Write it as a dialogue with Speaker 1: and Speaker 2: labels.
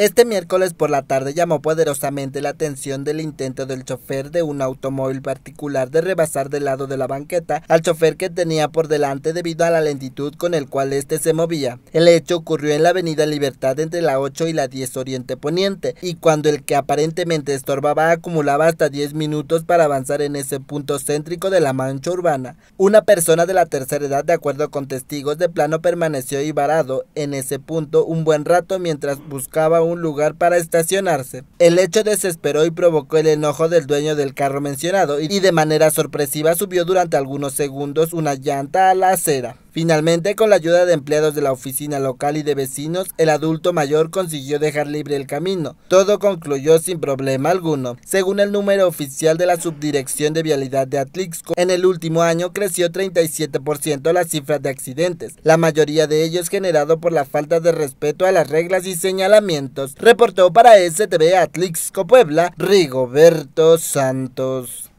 Speaker 1: Este miércoles por la tarde llamó poderosamente la atención del intento del chofer de un automóvil particular de rebasar del lado de la banqueta al chofer que tenía por delante debido a la lentitud con el cual éste se movía. El hecho ocurrió en la avenida Libertad entre la 8 y la 10 Oriente Poniente y cuando el que aparentemente estorbaba acumulaba hasta 10 minutos para avanzar en ese punto céntrico de la mancha urbana. Una persona de la tercera edad de acuerdo con testigos de plano permaneció y varado en ese punto un buen rato mientras buscaba un un lugar para estacionarse. El hecho desesperó y provocó el enojo del dueño del carro mencionado y de manera sorpresiva subió durante algunos segundos una llanta a la acera. Finalmente, con la ayuda de empleados de la oficina local y de vecinos, el adulto mayor consiguió dejar libre el camino. Todo concluyó sin problema alguno. Según el número oficial de la Subdirección de Vialidad de Atlixco, en el último año creció 37% las cifras de accidentes, la mayoría de ellos generado por la falta de respeto a las reglas y señalamientos. Reportó para STV Atlixco Puebla, Rigoberto Santos.